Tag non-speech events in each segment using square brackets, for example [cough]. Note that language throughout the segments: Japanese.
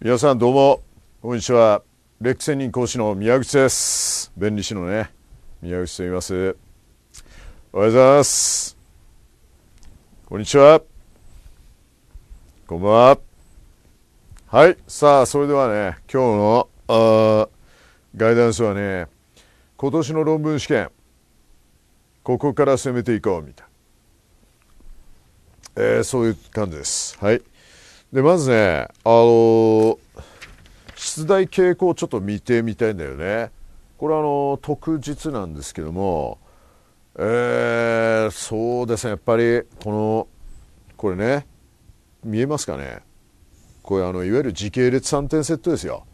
皆さんどうもこんにちはレック専任講師の宮口です弁理士のね宮口と言いますおはようございますこんにちはこんばんははいさあそれではね今日のあガイダンスはね今年の論文試験ここから攻めていこうみたいな、えー、そういう感じですはいでまずねあの出題傾向をちょっと見てみたいんだよねこれあの特日なんですけどもえー、そうですねやっぱりこのこれね見えますかねこれあのいわゆる時系列3点セットですよ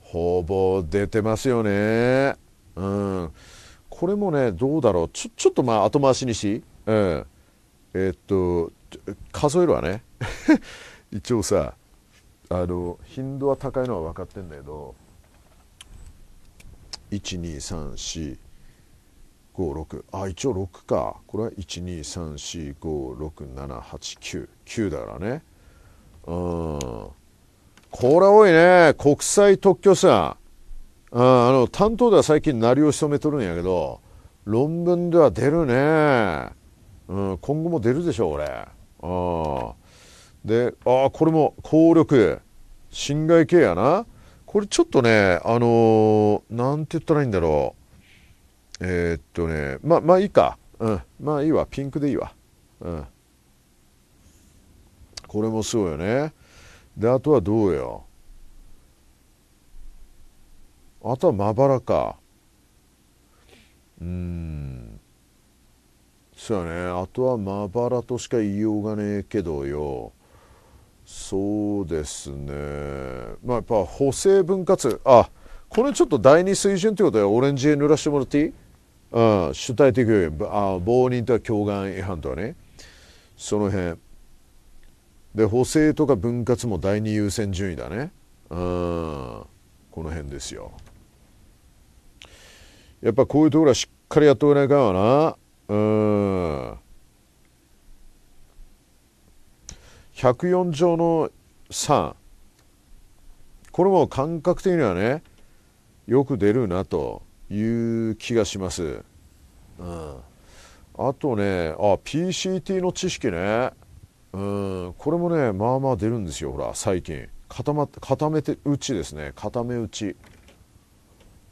ほぼ出てますよねうんこれもねどうだろうちょちょっとまあ後回しにし、うん、えー、っと数えるわね一応さあの頻度は高いのは分かってんだけど123456あ一応6かこれは123456789だからねうんこれ多いね国際特許さああの担当では最近鳴りを潜めとるんやけど論文では出るね、うん、今後も出るでしょ俺ああで、ああ、これも効力、侵害系やな。これちょっとね、あのー、なんて言ったらいいんだろう。えー、っとね、ま、まあいいか。うん。まあいいわ。ピンクでいいわ。うん。これもそうよね。で、あとはどうよ。あとはまばらか。うん。そうやね。あとはまばらとしか言いようがねえけどよ。そうですねまあやっぱ補正分割あこれちょっと第二水準ということでオレンジ塗らしてもらっていい、うん、主体的要あ暴人とは共姦違反とはねその辺で補正とか分割も第二優先順位だねうんこの辺ですよやっぱこういうところはしっかりやっておかないかんわなうん104乗の3これも感覚的にはねよく出るなという気がします、うん、あとねあ PCT の知識ねうんこれもねまあまあ出るんですよほら最近固まって固めて打ちですね固め打ち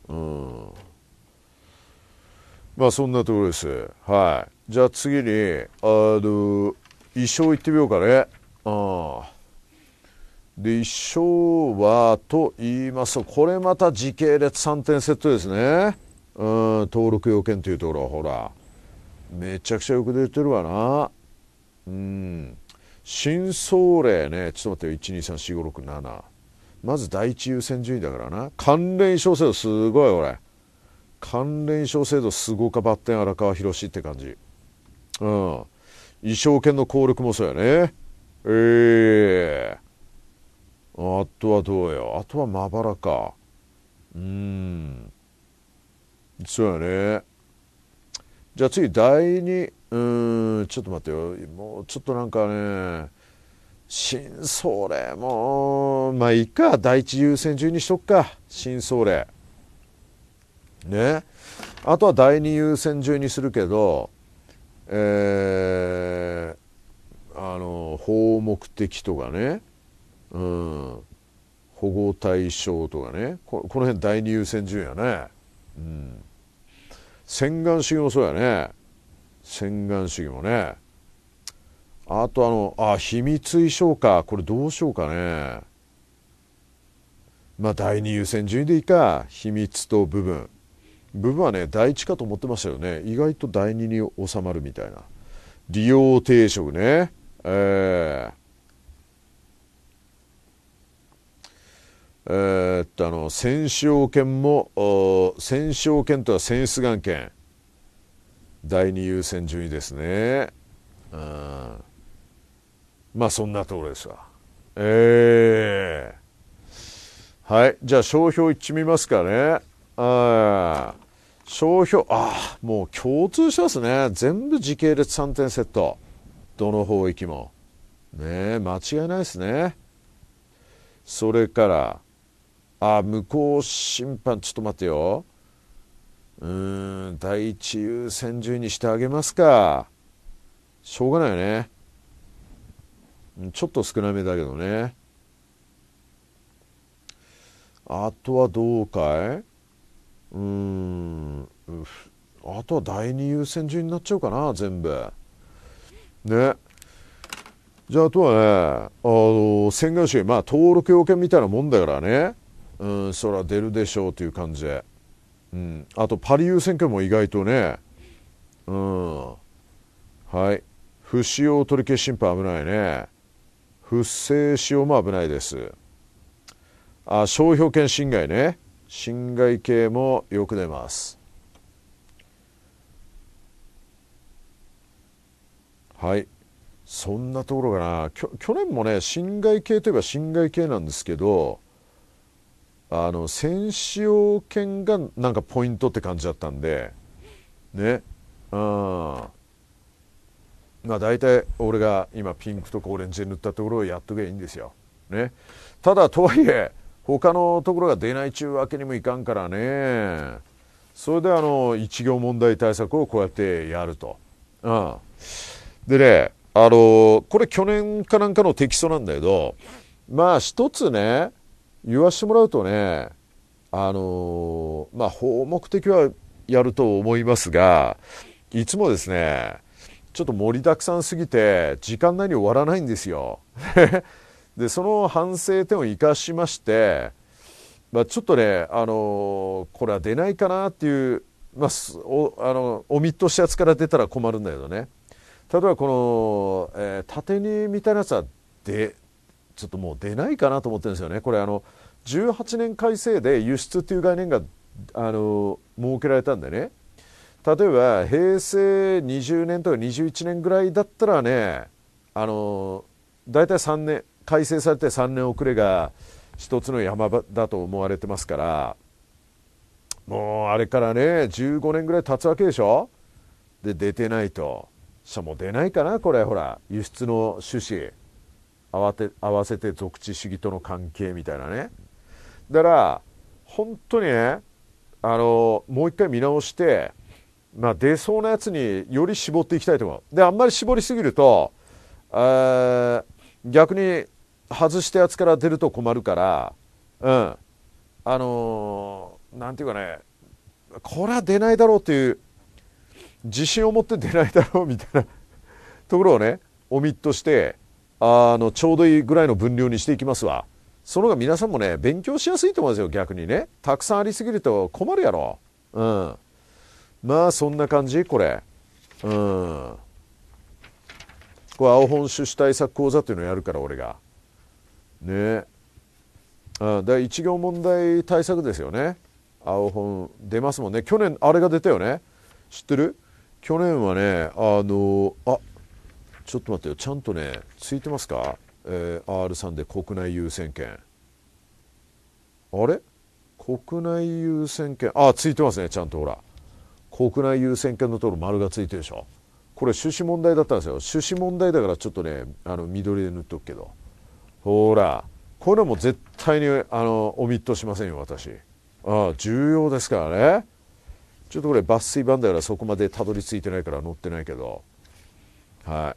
うんまあそんなところですはいじゃあ次にあの一生行ってみようかねあで一生はと言いますとこれまた時系列3点セットですねうん登録要件というところほらめちゃくちゃよく出てるわなうん真相例ねちょっと待ってよ1 2 3 4 5 6 7まず第一優先順位だからな関連小制度すごい俺関連小制度すごかばってん荒川博って感じうん衣装権の効力もそうやねええー、あとはどうよあとはまばらかうんそうやねじゃあ次第2うんちょっと待ってよもうちょっとなんかね新総霊もまあいいか第一優先順にしとくか新総霊ねあとは第二優先順にするけどえーあの法目的とかね、うん、保護対象とかねこの辺第二優先順位やね、うん、洗顔主義もそうやね洗顔主義もねあとあのあ秘密衣装かこれどうしようかねまあ第二優先順位でいいか秘密と部分部分はね第一かと思ってましたよね意外と第二に収まるみたいな利用定食ねえーえー、っとあの戦勝権も戦勝権とは選出眼権第二優先順位ですね、うん、まあそんなところですわええー、はいじゃあ商標一致見ますかねあ商標ああもう共通しますね全部時系列3点セットどの方域も。ね間違いないですね。それから、あ、向こう審判、ちょっと待ってよ。うーん、第一優先順位にしてあげますか。しょうがないよね。ちょっと少なめだけどね。あとはどうかいうーん。あとは第二優先順位になっちゃうかな、全部。ねじゃああとはねあの専業主義まあ登録要件みたいなもんだからねうんそら出るでしょうという感じで、うん、あとパリ優先権も意外とねうんはい不使用取り消し審判危ないね不正使用も危ないですあ商標権侵害ね侵害系もよく出ますはいそんなところかな去年もね侵害系といえば侵害系なんですけどあの戦士用権がなんかポイントって感じだったんでねうんまあ、大体俺が今ピンクとかオレンジで塗ったところをやっとけばいいんですよ。ね、ただとはいえ他のところが出ないちゅうわけにもいかんからねそれであの一行問題対策をこうやってやると。うんでね、あのー、これ去年かなんかのテキストなんだけど、まあ一つね、言わしてもらうとね、あのー、まあ法目的はやると思いますが、いつもですね、ちょっと盛りだくさんすぎて、時間内に終わらないんですよ。[laughs] で、その反省点を生かしまして、まあ、ちょっとね、あのー、これは出ないかなっていう、まあ、おあのオミットしたやつから出たら困るんだけどね例えばこの、えー、縦にみたいなやつはでちょっともう出ないかなと思ってるんですよねこれあの18年改正で輸出っていう概念があの設けられたんでね例えば平成20年とか21年ぐらいだったらねあの大体3年改正されて3年遅れが一つの山場だと思われてますからもうあれからね15年ぐらい経つわけでしょで出てないと。者も出ないかなこれほら輸出の趣旨合わて合わせて属地主義との関係みたいなねだから本当にねあのもう一回見直してまあ、出そうなやつにより絞っていきたいと思う。であんまり絞りすぎると、逆に外したやつから出ると困るから、うん、あのなんていうかねこれは出ないだろうっていう自信を持って出ないだろうみたいなところをねオミットしてあのちょうどいいぐらいの分量にしていきますわその方が皆さんもね勉強しやすいと思うんですよ逆にねたくさんありすぎると困るやろうんまあそんな感じこれうんこれ青本出資対策講座っていうのをやるから俺がねえだ一行問題対策ですよね青本出ますもんね去年あれが出たよね知ってる去年はねあのあちょっと待ってよちゃんとねついてますか、えー、R3 で国内優先権あれ国内優先権あついてますねちゃんとほら国内優先権のところ丸がついてるでしょこれ趣旨問題だったんですよ種子問題だからちょっとねあの緑で塗っとくけどほらこれも絶対にあのオミットしませんよ私ああ重要ですからねちょっとこれ抜粋版だからそこまでたどり着いてないから載ってないけどは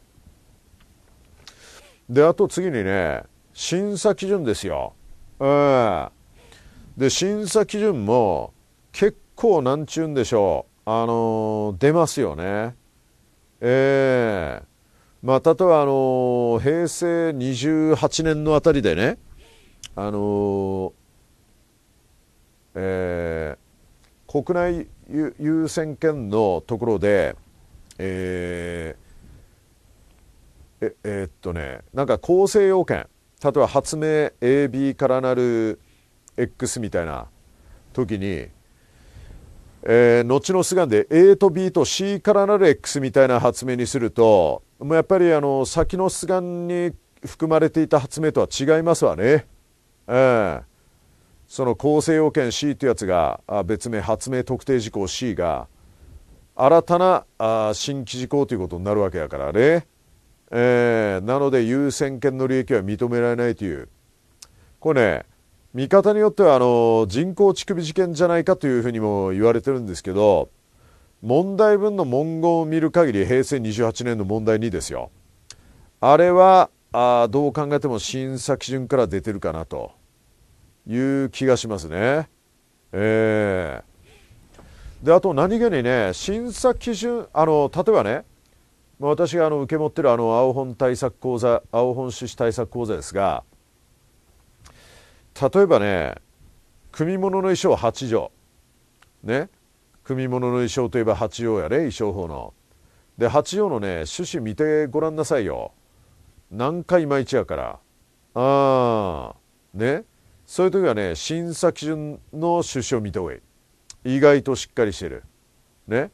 いであと次にね審査基準ですよええー、で審査基準も結構なんちゅうんでしょうあのー、出ますよねええー、まあ例えばあの平成28年のあたりでねあのえー、国内優先権のところで、えー、ええー、っとねなんか構成要件例えば発明 AB からなる X みたいな時に、えー、後のスガンで A と B と C からなる X みたいな発明にするともうやっぱりあの先のスガンに含まれていた発明とは違いますわね。えーその構成要件 C というやつが別名発明特定事項 C が新たなあ新規事項ということになるわけだからね、えー、なので優先権の利益は認められないというこれね見方によってはあの人工乳首事件じゃないかというふうにも言われてるんですけど問題文の文言を見る限り平成28年の問題2ですよあれはあどう考えても審査基準から出てるかなと。いう気がしますね。えー、であと何気にね審査基準あの例えばね私があの受け持ってるあの青本対策講座青本趣旨対策講座ですが例えばね組物の衣装8条ね組物の衣装といえば8条やね衣装法の。で8条のね趣旨見てごらんなさいよ。何回毎日やから。ああねそういう時はね審査基準の趣旨を見た方がいい意外としっかりしてるね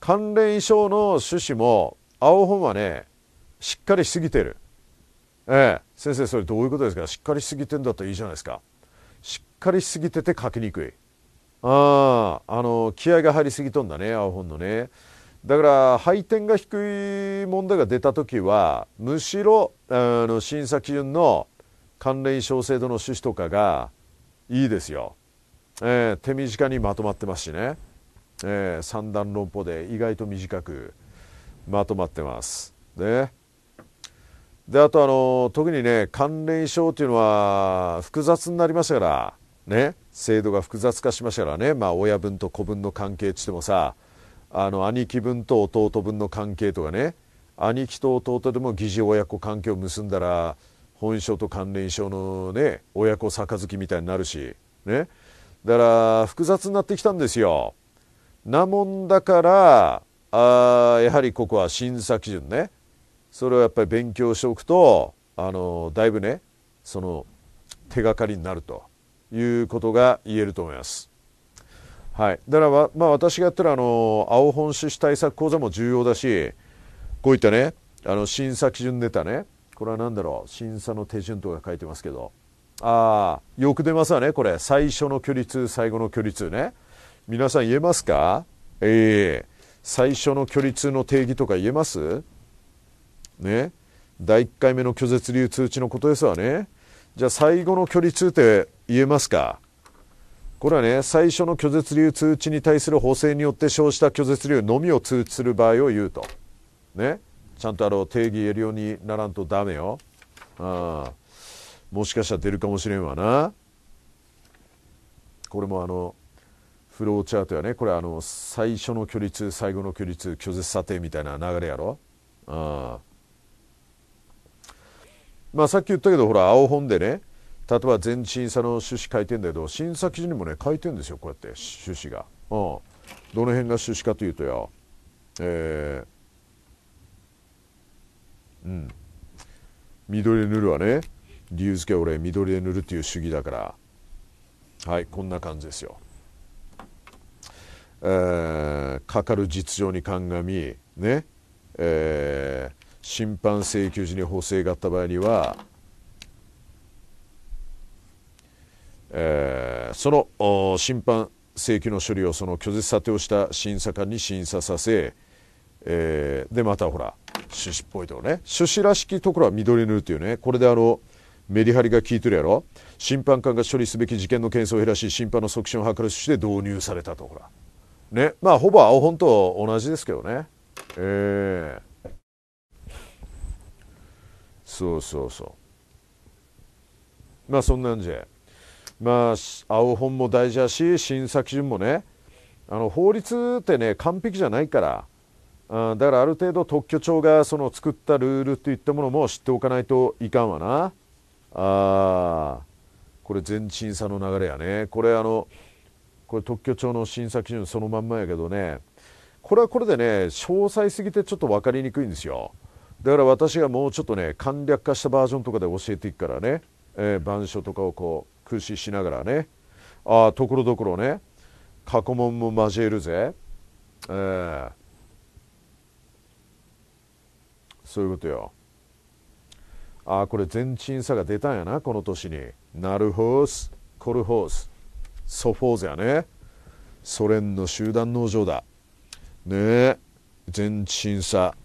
関連衣装の趣旨も青本はねしっかりしすぎてるええ先生それどういうことですかしっかりしすぎてんだったらいいじゃないですかしっかりしすぎてて書きにくいあああの気合が入りすぎとんだね青本のねだから配点が低い問題が出た時はむしろあの審査基準の関連小制度の趣旨とかがいいですよ、えー、手短にまとまってますしね、えー、三段論法で意外と短くまとまってますでであとあの特にね関連症というのは複雑になりましたからね制度が複雑化しましたからねまあ親分と子分の関係っつってもさあの兄貴分と弟分の関係とかね兄貴と弟でも疑似親子関係を結んだら本書と関連書のね親子杯みたいになるしねだから複雑になってきたんですよ。なもんだからあやはりここは審査基準ねそれをやっぱり勉強しておくとあのだいぶねその手がかりになるということが言えると思います。はい、だから、まあ、私がやってるあの青本種子対策講座も重要だしこういったねあの審査基準ネタねこれは何だろう審査の手順とか書いてますけどああよく出ますわねこれ最初の距離2最後の距離2ね皆さん言えますかええー、最初の距離2の定義とか言えますね第1回目の拒絶流通知のことですわねじゃあ最後の距離2って言えますかこれはね最初の拒絶流通知に対する補正によって生じた拒絶理由のみを通知する場合を言うとねちゃんとあの定義えるようにならんとダメよ。あもしかしたら出るかもしれんわな。これもあのフローチャートやねこれあの最初の距離通最後の距離通拒絶査定みたいな流れやろ。あまあさっき言ったけどほら青本でね例えば全審査の趣旨書いてんだけど審査基準にもね書いてんですよこうやって趣旨が。うん、どの辺が趣旨かというとよ、えーうん緑で塗るはね理由付け俺緑で塗るっていう主義だからはいこんな感じですよ。えー、かかる実情に鑑みね、えー、審判請求時に補正があった場合には、えー、その審判請求の処理をその拒絶査定をした審査官に審査させ、えー、でまたほら趣子っぽいとこね種子らしきところは緑塗るっていうねこれであのメリハリが効いてるやろ審判官が処理すべき事件の件数を減らし審判の促進を図る趣旨で導入されたとほらねまあほぼ青本と同じですけどねええー、そうそうそうまあそんなんじゃまあ青本も大事だし審査基準もねあの法律ってね完璧じゃないからあだからある程度特許庁がその作ったルールといったものも知っておかないといかんわなあこれ全審査の流れやねこれあのこれ特許庁の審査基準そのまんまやけどねこれはこれでね詳細すぎてちょっと分かりにくいんですよだから私がもうちょっとね簡略化したバージョンとかで教えていくからね、えー、板書とかをこう駆使しながらねああところどころね過去問も交えるぜえーそういうことよああこれ全鎮差が出たんやなこの年にナルホースコルホースソフォーゼやねソ連の集団農場だねえ全鎮差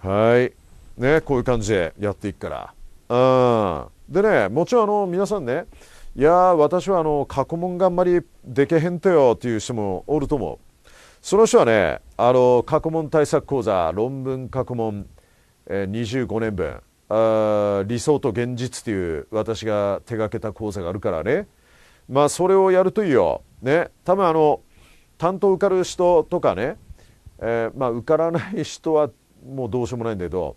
はいねこういう感じでやっていくからうんでねもちろんあの皆さんねいや私はあの過去問があんまりでけへんとよっていう人もおると思うその人はね、あの、過去問対策講座、論文過去問、えー、25年分あ、理想と現実という私が手がけた講座があるからね、まあ、それをやるといいよ。ね、多分あの、担当受かる人とかね、えー、まあ、受からない人はもうどうしようもないんだけど、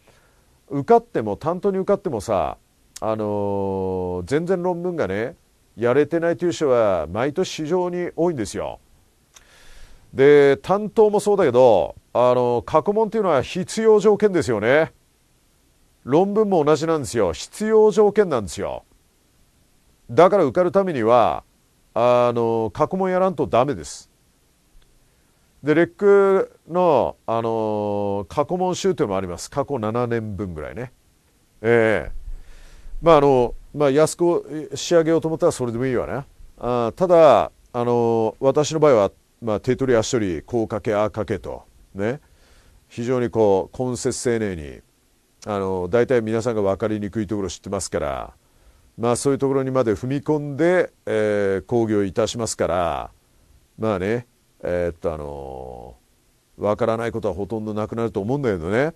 受かっても、担当に受かってもさ、あのー、全然論文がね、やれてないという人は毎年非常に多いんですよ。で担当もそうだけどあの過去問っていうのは必要条件ですよね論文も同じなんですよ必要条件なんですよだから受かるためにはあの過去問やらんとダメですでレックの、あの過去問集というのもあります過去7年分ぐらいねええまああのまあ安く仕上げようと思ったらそれでもいいわねあただあの私の場合はまあ、手取り足取りこうかけああかけとね非常にこう根節丁寧にあの大体皆さんが分かりにくいところ知ってますから、まあ、そういうところにまで踏み込んで、えー、講義をいたしますからまあねえー、っとあの分からないことはほとんどなくなると思うんだけどね。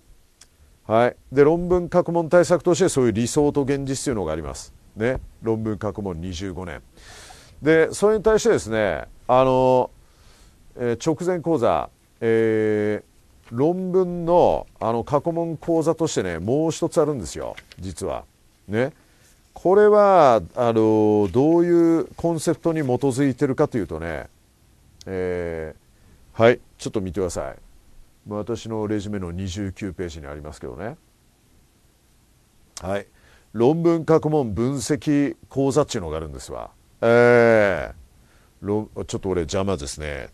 はい、で論文書問対策としてそういう理想と現実というのがあります。ね、論文書問25年。でそれに対してですねあのえー、直前講座、えー、論文のあの過去問講座としてねもう一つあるんですよ実は。ね。これはあのどういうコンセプトに基づいてるかというとね、えー、はいちょっと見てください私のレジュメの29ページにありますけどねはい論文過去問分析講座っていうのがあるんですわえー、ちょっと俺邪魔ですね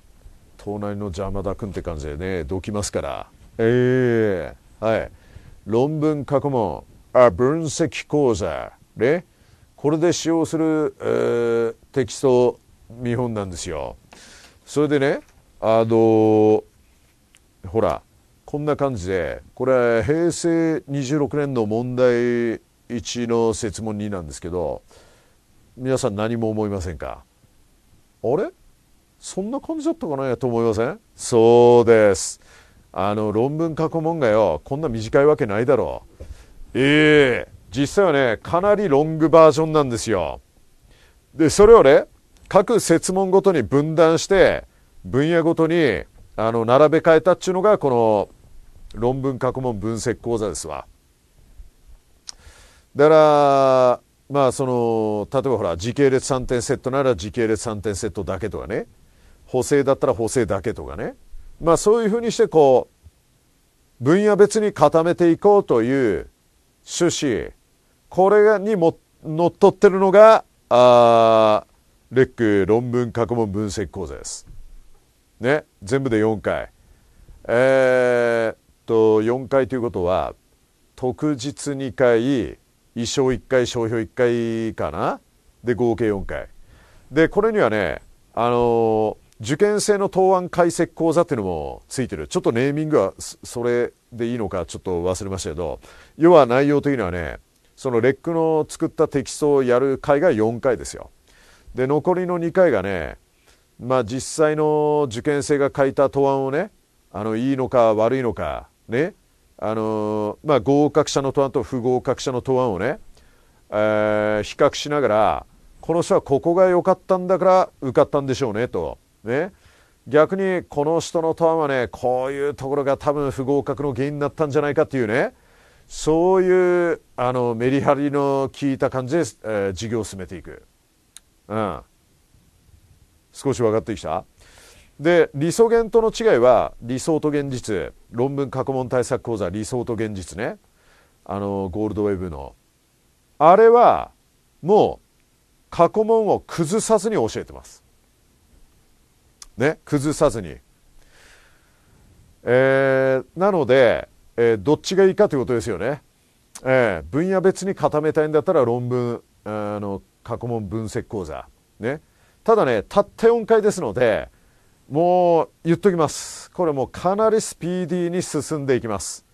東内の邪魔だくんって感じでねどきますからええー、はい論文過去問あ分析講座ねこれで使用する、えー、テキスト見本なんですよそれでねあのほらこんな感じでこれ平成26年の問題1の設問2なんですけど皆さん何も思いませんかあれそんな感じだったかなと思いませんそうですあの論文過去問がよこんな短いわけないだろうええー、実際はねかなりロングバージョンなんですよでそれをね各設問ごとに分断して分野ごとにあの並べ替えたっちゅうのがこの論文過去問分析講座ですわだからまあその例えばほら時系列3点セットなら時系列3点セットだけとかね補正だったら補正だけとかねまあそういうふうにしてこう分野別に固めていこうという趣旨これにものっとってるのがあレック論文過去問分析講座です。ね全部で4回。えー、っと4回ということは特実2回衣装1回商標1回かなで合計4回。でこれにはねあのー受験生の答案解析講座っていうのもついてる。ちょっとネーミングはそれでいいのかちょっと忘れましたけど、要は内容というのはね、そのレックの作ったテキストをやる回が4回ですよ。で、残りの2回がね、まあ実際の受験生が書いた答案をね、あの、いいのか悪いのか、ね、あの、まあ合格者の答案と不合格者の答案をね、えー、比較しながら、この人はここが良かったんだから受かったんでしょうねと。ね、逆にこの人のとはねこういうところが多分不合格の原因になったんじゃないかっていうねそういうあのメリハリの効いた感じで、えー、授業を進めていく、うん、少し分かってきたで理想源との違いは理想と現実論文過去問対策講座理想と現実ねあのゴールドウェブのあれはもう過去問を崩さずに教えてますね、崩さずに。えー、なので、えー、どっちがいいかということですよね。えー、分野別に固めたいんだったら論文、あの、過去問分析講座。ね。ただね、たった4回ですので、もう言っときます。これもうかなりスピーディーに進んでいきます。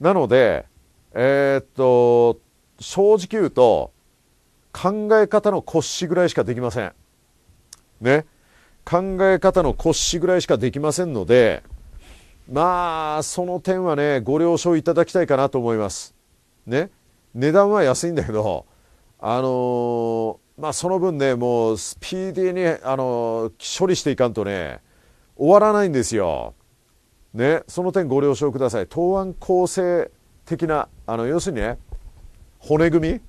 なので、えー、っと、正直言うと、考え方の骨子ぐらいしかできません。ね。考え方の骨子ぐらいしかできませんので、まあ、その点はね、ご了承いただきたいかなと思います。ね。値段は安いんだけど、あのー、まあ、その分ね、もうスピーディーに、あのー、処理していかんとね、終わらないんですよ。ね。その点ご了承ください。答案構成的な、あの、要するにね、骨組み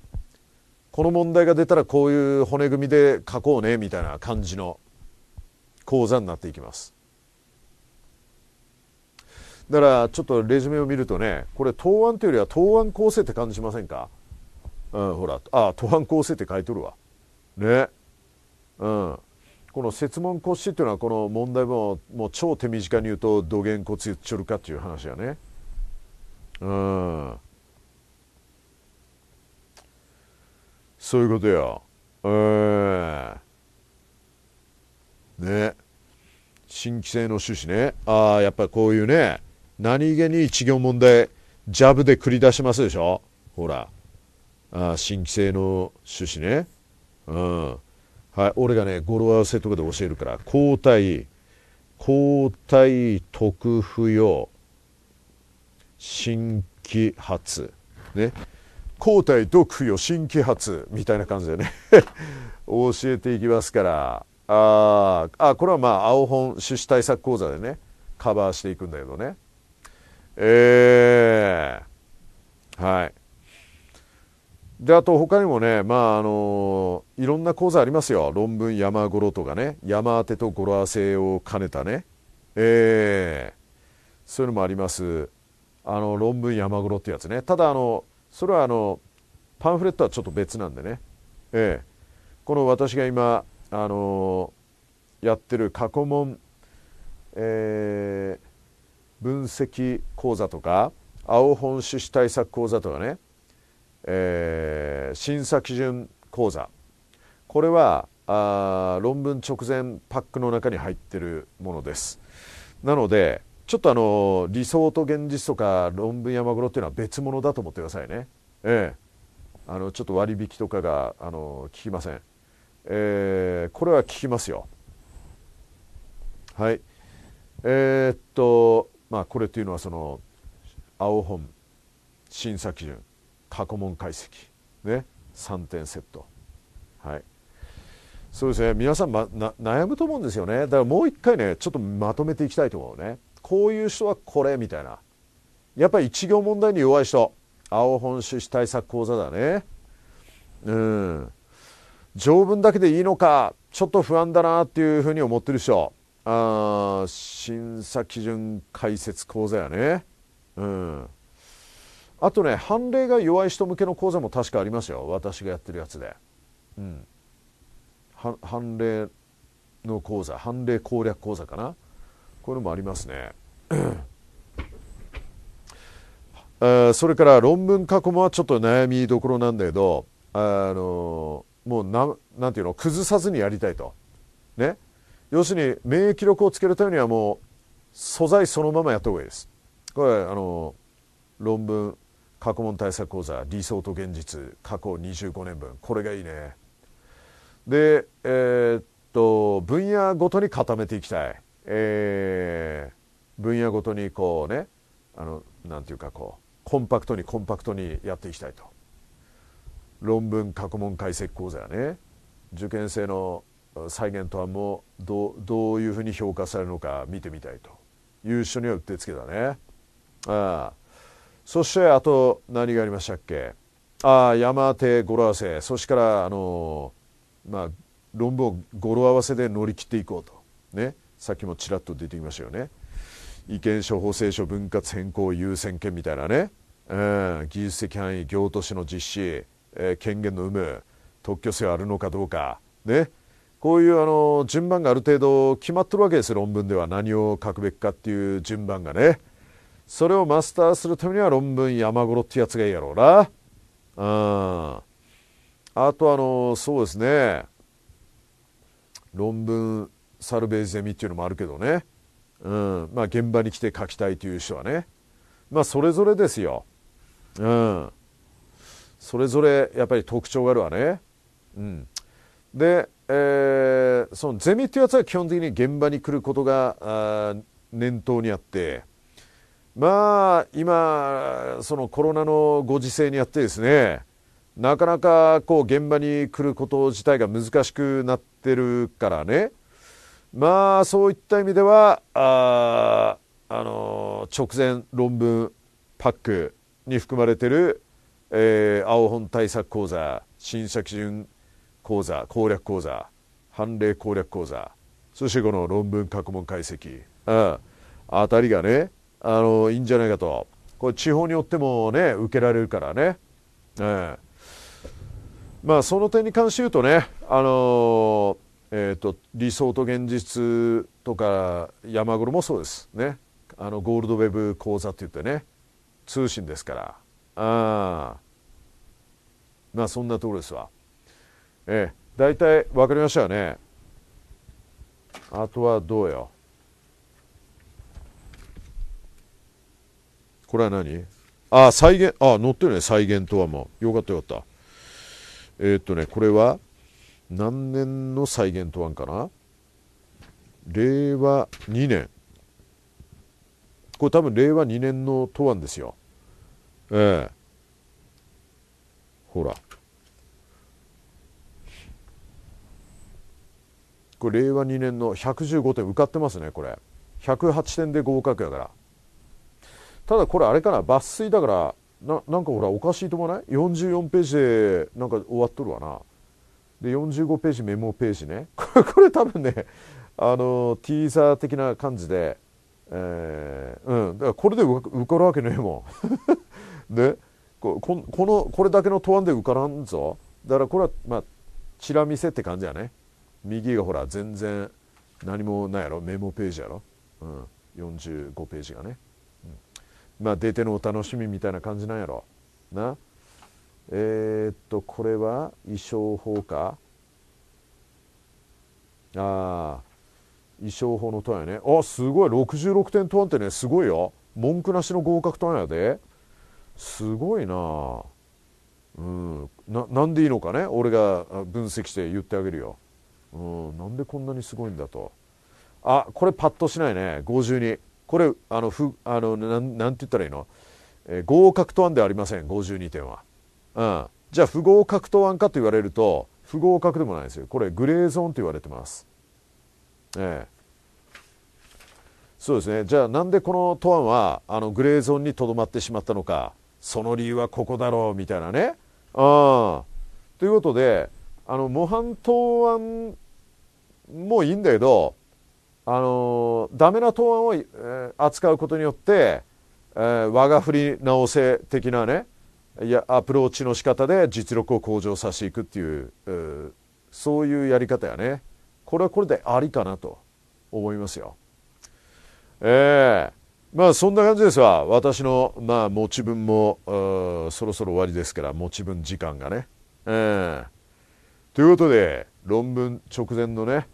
この問題が出たらこういう骨組みで書こうね、みたいな感じの。講座になっていきます。だからちょっとレジュメを見るとねこれ答案というよりは答案構成って感じしませんかうんほらああ答案構成って書いとるわねうんこの設問骨子っていうのはこの問題文もう超手短に言うと土げ骨言っちょるかっていう話やねうんそういうことようんね新規性の趣旨ねああやっぱりこういうね何気に一行問題ジャブで繰り出しますでしょほらあ新規性の趣旨ねうんはい俺がね語呂合わせとかで教えるから交代交代特不要新規発ね交代特不要新規発みたいな感じでね [laughs] 教えていきますからああこれはまあ青本種子対策講座でねカバーしていくんだけどねええー、はいであと他にもねまああのいろんな講座ありますよ論文山ごろとかね山当てと語呂合わせを兼ねたねええー、そういうのもありますあの論文山ごろってやつねただあのそれはあのパンフレットはちょっと別なんでねええー、この私が今あのやってる過去問、えー、分析講座とか青本趣旨対策講座とかね、えー、審査基準講座これはあ論文直前パックの中に入ってるものです。なのでちょっとあの理想と現実とか論文山黒っていうのは別物だと思ってくださいね。ええ、あのちょっと割引とかがあの効きません。えー、これは聞きますよ。はい。えー、っと、まあ、これというのはその青本審査基準過去問解析ね3点セットはいそうですね皆さん、ま、な悩むと思うんですよねだからもう一回ねちょっとまとめていきたいと思うねこういう人はこれみたいなやっぱり一行問題に弱い人青本趣旨対策講座だねうん条文だけでいいのかちょっと不安だなっていうふうに思ってるでしょあ審査基準解説講座やねうんあとね判例が弱い人向けの講座も確かありますよ私がやってるやつでうん判例の講座判例攻略講座かなこれもありますねそれから論文過去もはちょっと悩みどころなんだけどあのーもうななんていうの崩さずにやりたいと。ね、要するに免疫力をつけるためにはもう素材そのままやった方がいいです。これあの論文過去問対策講座理想と現実過去25年分これがいいね。でえー、っと分野ごとに固めていきたい。えー、分野ごとにこうねあのなんていうかこうコンパクトにコンパクトにやっていきたいと。論文過去問解析講座やね受験生の再現とはもどどういうふうに評価されるのか見てみたいという人にはうってつけだねああそしてあと何がありましたっけああ山手語呂合わせそしてからあのまあ論文を語呂合わせで乗り切っていこうとねさっきもちらっと出てきましたよね意見書方制書分割変更優先権みたいなね、うん、技術的範囲業都市の実施え権限の有無特許性あるのかどうかねこういうあの順番がある程度決まってるわけですよ論文では何を書くべきかっていう順番がねそれをマスターするためには論文山頃ってやつがいいやろうなうんあとあのそうですね論文サルベージゼミっていうのもあるけどね、うんまあ、現場に来て書きたいという人はねまあそれぞれですよ。うんそれぞれやっぱり特徴があるわね。うん、で、えー、そのゼミっていうやつは基本的に現場に来ることが念頭にあってまあ今そのコロナのご時世にあってですねなかなかこう現場に来ること自体が難しくなってるからねまあそういった意味ではああの直前論文パックに含まれてるえー、青本対策講座審査基準講座攻略講座判例攻略講座そしてこの論文過去問解析、うん、あたりがねあのいいんじゃないかとこれ地方によってもね受けられるからね、うん、まあその点に関して言うとねあのえーと、と理想と現実とか山頃もそうですねあのゴールドウェブ講座って言ってね通信ですからあまあそんなところですわ。ええ、大体分かりましたよね。あとはどうよ。これは何ああ、再現、ああ、載ってるね、再現とはもう。よかったよかった。えー、っとね、これは何年の再現とはんかな令和2年。これ多分令和2年の答案ですよ。ええほらこれ令和2年の115点受かってますねこれ108点で合格やからただこれあれかな抜粋だからななんかほらおかしいと思わない44ページでなんか終わっとるわなで45ページメモページねこれ [laughs] これ多分ねあのティーザー的な感じで、えー、うんだからこれで受かるわけねえもんでここのこれだけの答案で受からんぞだからこれはまあチラ見せって感じやね右がほら全然何もないやろメモページやろ、うん、45ページがね、うん、まあ出てのお楽しみみたいな感じなんやろなえー、っとこれは衣装法かああ衣装法の問やねあすごい66点問ってねすごいよ文句なしの合格問やですごいなうんななんでいいのかね俺が分析して言ってあげるよ、うん、なんでこんなにすごいんだとあこれパッとしないね52これあのふあのなんなんて言ったらいいの、えー、合格と案ではありません52点は、うん、じゃあ不合格と案かと言われると不合格でもないですよこれグレーゾーンと言われてますええそうですねじゃあなんでこの答案はあのグレーゾーンにとどまってしまったのかその理由はここだろうみたいなね。ん。ということであの模範答案もいいんだけどあのダメな答案を、えー、扱うことによって、えー、我が振り直せ的なねいやアプローチの仕方で実力を向上させていくっていう、えー、そういうやり方やねこれはこれでありかなと思いますよ。えー、まあそんな感じですわ私のまあ持ち分もそろそろ終わりですから持ち分時間がね、えー、ということで論文直前のね、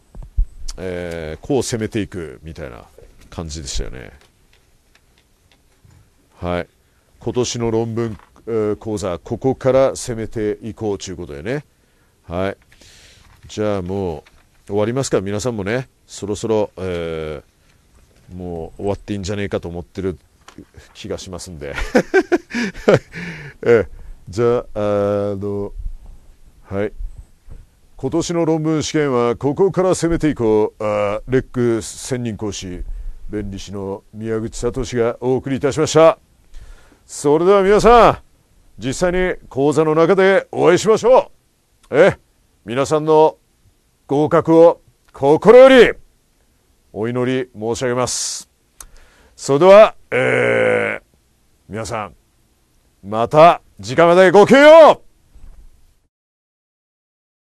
えー、こう攻めていくみたいな感じでしたよねはい今年の論文、えー、講座ここから攻めていこうということでねはいじゃあもう終わりますから皆さんもねそろそろ、えーもう終わっていいんじゃねえかと思ってる気がしますんで [laughs] えじゃああのはい今年の論文試験はここから攻めていこうあレック専任講師弁理士の宮口聡がお送りいたしましたそれでは皆さん実際に講座の中でお会いしましょうえ皆さんの合格を心よりお祈り申し上げます。それでは、えー、皆さん、また時間までごきげんよう